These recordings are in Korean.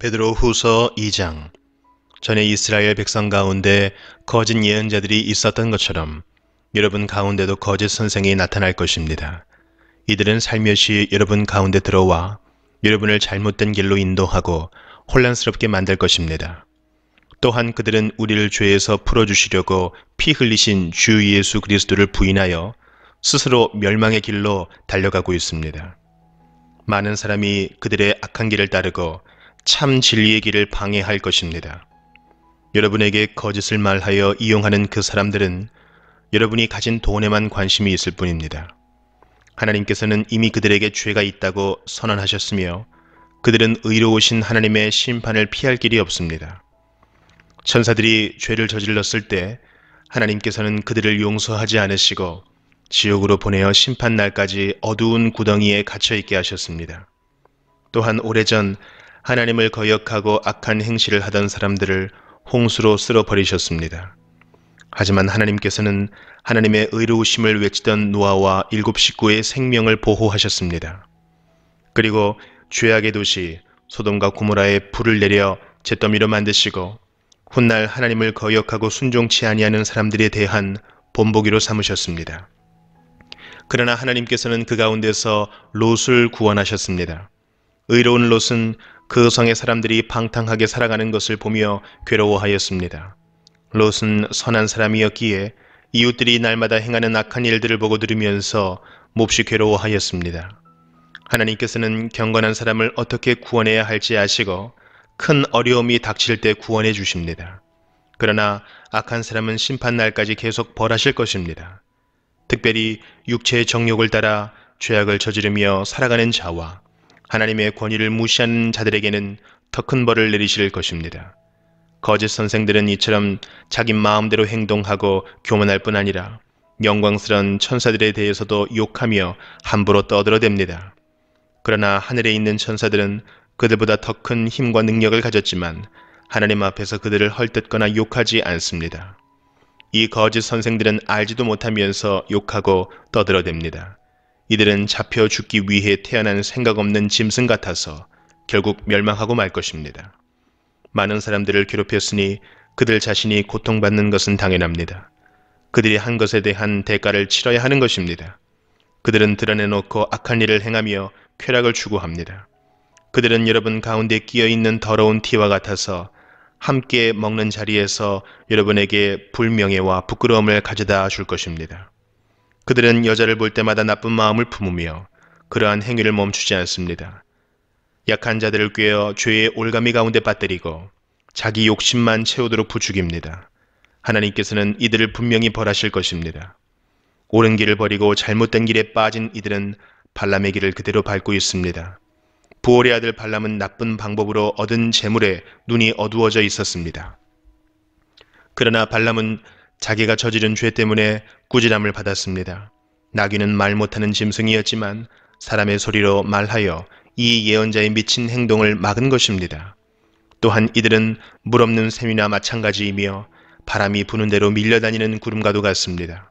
베드로 후서 2장 전에 이스라엘 백성 가운데 거짓 예언자들이 있었던 것처럼 여러분 가운데도 거짓 선생이 나타날 것입니다. 이들은 살며시 여러분 가운데 들어와 여러분을 잘못된 길로 인도하고 혼란스럽게 만들 것입니다. 또한 그들은 우리를 죄에서 풀어주시려고 피 흘리신 주 예수 그리스도를 부인하여 스스로 멸망의 길로 달려가고 있습니다. 많은 사람이 그들의 악한 길을 따르고 참 진리의 길을 방해할 것입니다. 여러분에게 거짓을 말하여 이용하는 그 사람들은 여러분이 가진 돈에만 관심이 있을 뿐입니다. 하나님께서는 이미 그들에게 죄가 있다고 선언하셨으며 그들은 의로우신 하나님의 심판을 피할 길이 없습니다. 천사들이 죄를 저질렀을 때 하나님께서는 그들을 용서하지 않으시고 지옥으로 보내어 심판날까지 어두운 구덩이에 갇혀있게 하셨습니다. 또한 오래전 하나님을 거역하고 악한 행실을 하던 사람들을 홍수로 쓸어버리셨습니다. 하지만 하나님께서는 하나님의 의로우심을 외치던 노아와 일곱 식구의 생명을 보호하셨습니다. 그리고 죄악의 도시 소돔과 구모라에 불을 내려 잿더미로 만드시고 훗날 하나님을 거역하고 순종치 아니하는 사람들에 대한 본보기로 삼으셨습니다. 그러나 하나님께서는 그 가운데서 롯을 구원하셨습니다. 의로운 롯은 그 성의 사람들이 방탕하게 살아가는 것을 보며 괴로워하였습니다. 롯은 선한 사람이었기에 이웃들이 날마다 행하는 악한 일들을 보고 들으면서 몹시 괴로워하였습니다. 하나님께서는 경건한 사람을 어떻게 구원해야 할지 아시고 큰 어려움이 닥칠 때 구원해 주십니다. 그러나 악한 사람은 심판날까지 계속 벌하실 것입니다. 특별히 육체의 정욕을 따라 죄악을 저지르며 살아가는 자와 하나님의 권위를 무시한 자들에게는 더 큰 벌을 내리실 것입니다. 거짓 선생들은 이처럼 자기 마음대로 행동하고 교만할 뿐 아니라 영광스러운 천사들에 대해서도 욕하며 함부로 떠들어댑니다. 그러나 하늘에 있는 천사들은 그들보다 더 큰 힘과 능력을 가졌지만 하나님 앞에서 그들을 헐뜯거나 욕하지 않습니다. 이 거짓 선생들은 알지도 못하면서 욕하고 떠들어댑니다. 이들은 잡혀 죽기 위해 태어난 생각 없는 짐승 같아서 결국 멸망하고 말 것입니다. 많은 사람들을 괴롭혔으니 그들 자신이 고통받는 것은 당연합니다. 그들이 한 것에 대한 대가를 치러야 하는 것입니다. 그들은 드러내놓고 악한 일을 행하며 쾌락을 추구합니다. 그들은 여러분 가운데 끼어있는 더러운 티와 같아서 함께 먹는 자리에서 여러분에게 불명예와 부끄러움을 가져다 줄 것입니다. 그들은 여자를 볼 때마다 나쁜 마음을 품으며 그러한 행위를 멈추지 않습니다. 약한 자들을 꿰어 죄의 올가미 가운데 빠뜨리고 자기 욕심만 채우도록 부추깁니다. 하나님께서는 이들을 분명히 벌하실 것입니다. 옳은 길을 버리고 잘못된 길에 빠진 이들은 발람의 길을 그대로 밟고 있습니다. 부월의 아들 발람은 나쁜 방법으로 얻은 재물에 눈이 어두워져 있었습니다. 그러나 발람은 자기가 저지른 죄 때문에 꾸지람을 받았습니다. 나귀는 말 못하는 짐승이었지만 사람의 소리로 말하여 이 예언자의 미친 행동을 막은 것입니다. 또한 이들은 물 없는 샘이나 마찬가지이며 바람이 부는 대로 밀려다니는 구름과도 같습니다.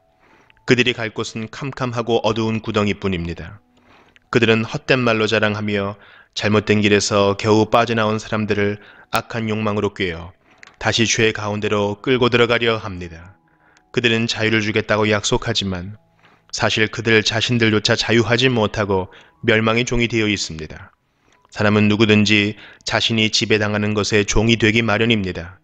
그들이 갈 곳은 캄캄하고 어두운 구덩이뿐입니다. 그들은 헛된 말로 자랑하며 잘못된 길에서 겨우 빠져나온 사람들을 악한 욕망으로 꿰어 다시 죄 가운데로 끌고 들어가려 합니다. 그들은 자유를 주겠다고 약속하지만 사실 그들 자신들조차 자유하지 못하고 멸망의 종이 되어 있습니다. 사람은 누구든지 자신이 지배당하는 것에 종이 되기 마련입니다.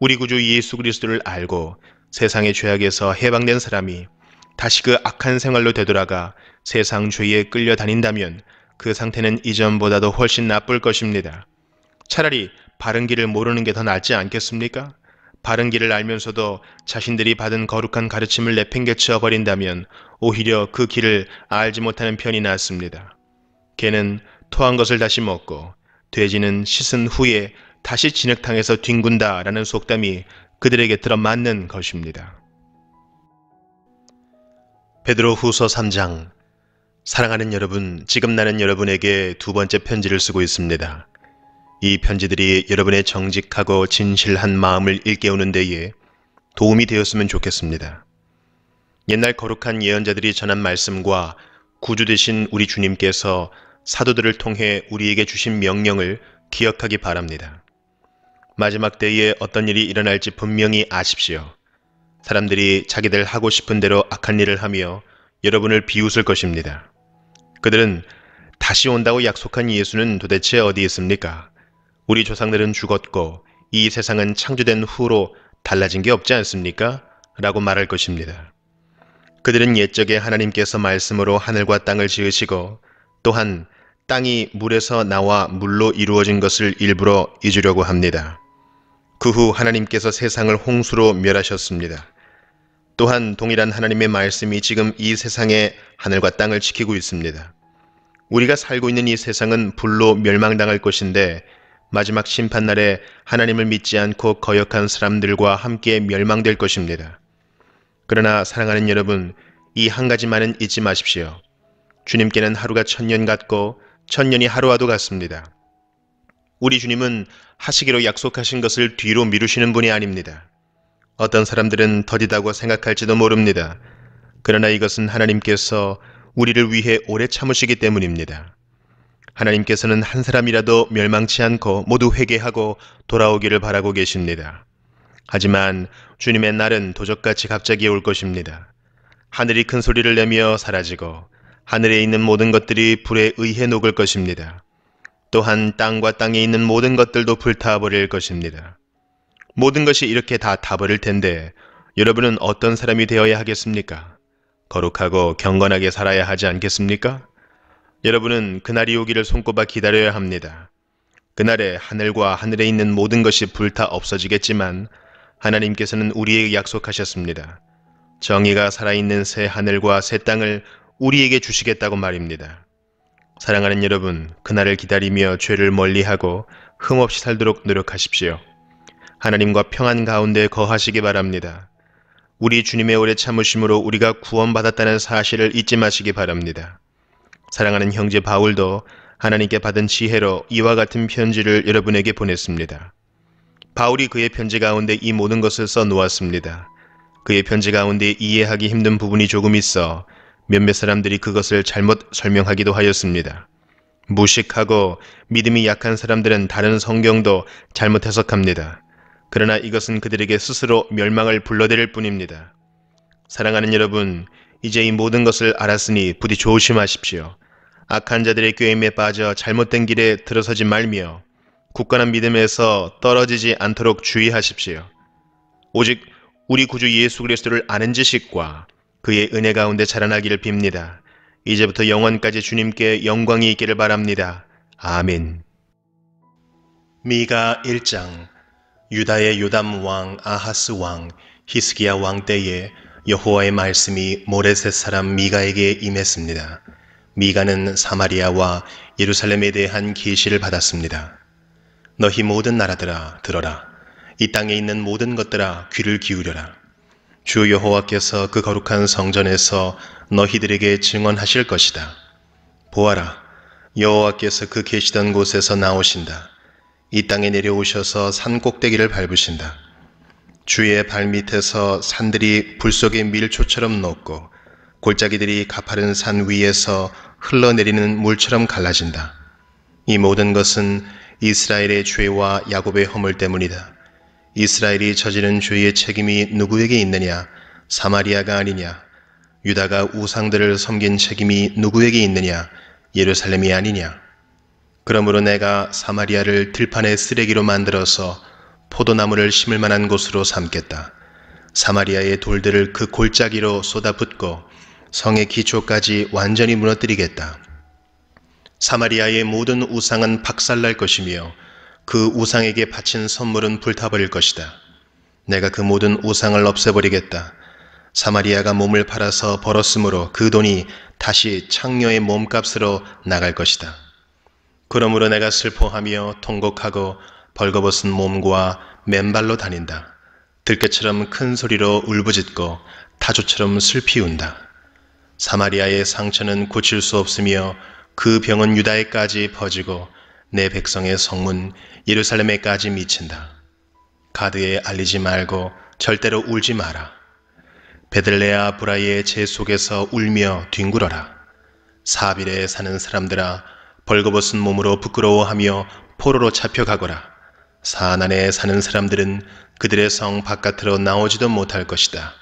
우리 구주 예수 그리스도를 알고 세상의 죄악에서 해방된 사람이 다시 그 악한 생활로 되돌아가 세상 죄에 끌려다닌다면 그 상태는 이전보다도 훨씬 나쁠 것입니다. 차라리 바른 길을 모르는 게 더 낫지 않겠습니까? 바른 길을 알면서도 자신들이 받은 거룩한 가르침을 내팽개쳐 버린다면 오히려 그 길을 알지 못하는 편이 낫습니다. 개는 토한 것을 다시 먹고 돼지는 씻은 후에 다시 진흙탕에서 뒹군다 라는 속담이 그들에게 들어맞는 것입니다. 베드로 후서 3장 사랑하는 여러분, 지금 나는 여러분에게 두 번째 편지를 쓰고 있습니다. 이 편지들이 여러분의 정직하고 진실한 마음을 일깨우는 데에 도움이 되었으면 좋겠습니다. 옛날 거룩한 예언자들이 전한 말씀과 구주 되신 우리 주님께서 사도들을 통해 우리에게 주신 명령을 기억하기 바랍니다. 마지막 때에 어떤 일이 일어날지 분명히 아십시오. 사람들이 자기들 하고 싶은 대로 악한 일을 하며 여러분을 비웃을 것입니다. 그들은 다시 온다고 약속한 예수는 도대체 어디 있습니까? 우리 조상들은 죽었고 이 세상은 창조된 후로 달라진 게 없지 않습니까? 라고 말할 것입니다. 그들은 옛적에 하나님께서 말씀으로 하늘과 땅을 지으시고 또한 땅이 물에서 나와 물로 이루어진 것을 일부러 잊으려고 합니다. 그 후 하나님께서 세상을 홍수로 멸하셨습니다. 또한 동일한 하나님의 말씀이 지금 이세상에 하늘과 땅을 지키고 있습니다. 우리가 살고 있는 이 세상은 불로 멸망당할 것인데 마지막 심판날에 하나님을 믿지 않고 거역한 사람들과 함께 멸망될 것입니다. 그러나 사랑하는 여러분, 이 한 가지만은 잊지 마십시오. 주님께는 하루가 천년 같고 천년이 하루와도 같습니다. 우리 주님은 하시기로 약속하신 것을 뒤로 미루시는 분이 아닙니다. 어떤 사람들은 더디다고 생각할지도 모릅니다. 그러나 이것은 하나님께서 우리를 위해 오래 참으시기 때문입니다. 하나님께서는 한 사람이라도 멸망치 않고 모두 회개하고 돌아오기를 바라고 계십니다. 하지만 주님의 날은 도적같이 갑자기 올 것입니다. 하늘이 큰 소리를 내며 사라지고 하늘에 있는 모든 것들이 불에 의해 녹을 것입니다. 또한 땅과 땅에 있는 모든 것들도 불타버릴 것입니다. 모든 것이 이렇게 다 타버릴 텐데 여러분은 어떤 사람이 되어야 하겠습니까? 거룩하고 경건하게 살아야 하지 않겠습니까? 여러분은 그날이 오기를 손꼽아 기다려야 합니다. 그날에 하늘과 하늘에 있는 모든 것이 불타 없어지겠지만 하나님께서는 우리에게 약속하셨습니다. 정의가 살아있는 새 하늘과 새 땅을 우리에게 주시겠다고 말입니다. 사랑하는 여러분, 그날을 기다리며 죄를 멀리하고 흠없이 살도록 노력하십시오. 하나님과 평안 가운데 거하시기 바랍니다. 우리 주님의 오래 참으심으로 우리가 구원받았다는 사실을 잊지 마시기 바랍니다. 사랑하는 형제 바울도 하나님께 받은 지혜로 이와 같은 편지를 여러분에게 보냈습니다. 바울이 그의 편지 가운데 이 모든 것을 써 놓았습니다. 그의 편지 가운데 이해하기 힘든 부분이 조금 있어 몇몇 사람들이 그것을 잘못 설명하기도 하였습니다. 무식하고 믿음이 약한 사람들은 다른 성경도 잘못 해석합니다. 그러나 이것은 그들에게 스스로 멸망을 불러들일 뿐입니다. 사랑하는 여러분, 이제 이 모든 것을 알았으니 부디 조심하십시오. 악한 자들의 꾀임에 빠져 잘못된 길에 들어서지 말며 굳건한 믿음에서 떨어지지 않도록 주의하십시오. 오직 우리 구주 예수 그리스도를 아는 지식과 그의 은혜 가운데 자라나기를 빕니다. 이제부터 영원까지 주님께 영광이 있기를 바랍니다. 아멘. 미가 1장 유다의 유담왕 아하스 왕 히스기야 왕 때에 여호와의 말씀이 모레셋 사람 미가에게 임했습니다. 미가는 사마리아와 예루살렘에 대한 계시를 받았습니다. 너희 모든 나라들아 들어라. 이 땅에 있는 모든 것들아 귀를 기울여라. 주 여호와께서 그 거룩한 성전에서 너희들에게 증언하실 것이다. 보아라. 여호와께서 그 계시던 곳에서 나오신다. 이 땅에 내려오셔서 산 꼭대기를 밟으신다. 주의 발밑에서 산들이 불속의 밀초처럼 녹고 골짜기들이 가파른 산 위에서 흘러내리는 물처럼 갈라진다. 이 모든 것은 이스라엘의 죄와 야곱의 허물 때문이다. 이스라엘이 저지른 죄의 책임이 누구에게 있느냐? 사마리아가 아니냐? 유다가 우상들을 섬긴 책임이 누구에게 있느냐? 예루살렘이 아니냐? 그러므로 내가 사마리아를 들판의 쓰레기로 만들어서 포도나무를 심을 만한 곳으로 삼겠다. 사마리아의 돌들을 그 골짜기로 쏟아붓고 성의 기초까지 완전히 무너뜨리겠다. 사마리아의 모든 우상은 박살날 것이며 그 우상에게 바친 선물은 불타버릴 것이다. 내가 그 모든 우상을 없애버리겠다. 사마리아가 몸을 팔아서 벌었으므로 그 돈이 다시 창녀의 몸값으로 나갈 것이다. 그러므로 내가 슬퍼하며 통곡하고 벌거벗은 몸과 맨발로 다닌다. 들깨처럼 큰 소리로 울부짖고 타조처럼 슬피 운다. 사마리아의 상처는 고칠 수 없으며 그 병은 유다에까지 퍼지고 내 백성의 성문 예루살렘에까지 미친다. 가드에 알리지 말고 절대로 울지 마라. 베들레아 브라이의 제 속에서 울며 뒹굴어라. 사비레에 사는 사람들아 벌거벗은 몸으로 부끄러워하며 포로로 잡혀가거라. 산 안에 사는 사람들은 그들의 성 바깥으로 나오지도 못할 것이다.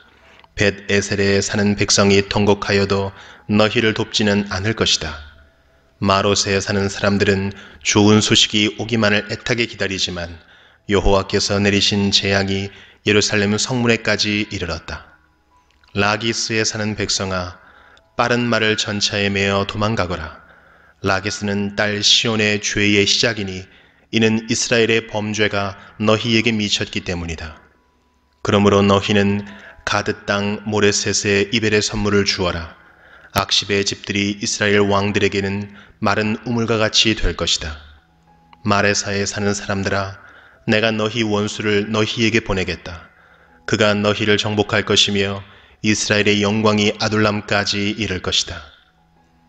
벳 에셀에 사는 백성이 통곡하여도 너희를 돕지는 않을 것이다. 마롯에 사는 사람들은 좋은 소식이 오기만을 애타게 기다리지만 여호와께서 내리신 재앙이 예루살렘 성문에까지 이르렀다. 라기스에 사는 백성아 빠른 말을 전차에 메어 도망가거라. 라기스는 딸 시온의 죄의 시작이니 이는 이스라엘의 범죄가 너희에게 미쳤기 때문이다. 그러므로 너희는 가드 땅 모레셋의 이벨의 선물을 주어라. 악십의 집들이 이스라엘 왕들에게는 마른 우물과 같이 될 것이다. 마레사에 사는 사람들아 내가 너희 원수를 너희에게 보내겠다. 그가 너희를 정복할 것이며 이스라엘의 영광이 아둘람까지 이를 것이다.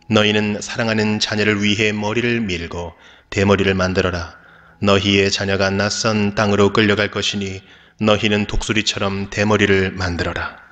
너희는 사랑하는 자녀를 위해 머리를 밀고 대머리를 만들어라. 너희의 자녀가 낯선 땅으로 끌려갈 것이니 너희는 독수리처럼 대머리를 만들어라.